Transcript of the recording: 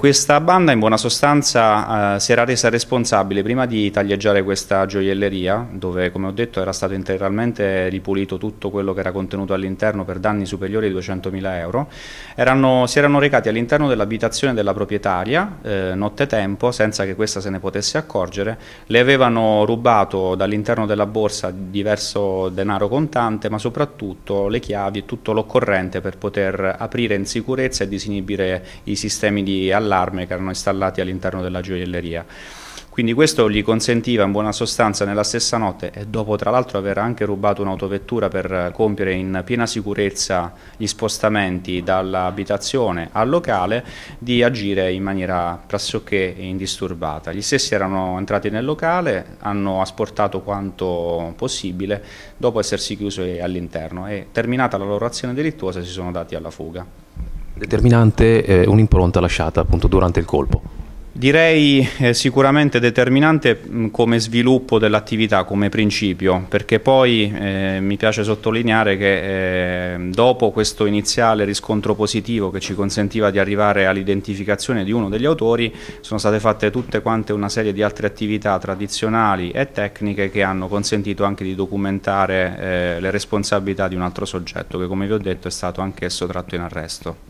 Questa banda in buona sostanza eh, si era resa responsabile prima di taglieggiare questa gioielleria dove come ho detto era stato integralmente ripulito tutto quello che era contenuto all'interno per danni superiori ai 200.000 euro, erano, si erano recati all'interno dell'abitazione della proprietaria eh, nottetempo senza che questa se ne potesse accorgere, le avevano rubato dall'interno della borsa diverso denaro contante ma soprattutto le chiavi e tutto l'occorrente per poter aprire in sicurezza e disinibire i sistemi di allarme allarme che erano installati all'interno della gioielleria. Quindi questo gli consentiva in buona sostanza nella stessa notte e dopo tra l'altro aver anche rubato un'autovettura per compiere in piena sicurezza gli spostamenti dall'abitazione al locale di agire in maniera pressoché indisturbata. Gli stessi erano entrati nel locale, hanno asportato quanto possibile dopo essersi chiusi all'interno e terminata la loro azione delittuosa si sono dati alla fuga. Determinante eh, un'impronta lasciata appunto durante il colpo. Direi eh, sicuramente determinante mh, mm, come sviluppo dell'attività, come principio, perché poi eh, mi piace sottolineare che eh, dopo questo iniziale riscontro positivo che ci consentiva di arrivare all'identificazione di uno degli autori, sono state fatte tutte quante una serie di altre attività tradizionali e tecniche che hanno consentito anche di documentare eh, le responsabilità di un altro soggetto che come vi ho detto è stato anch'esso tratto in arresto.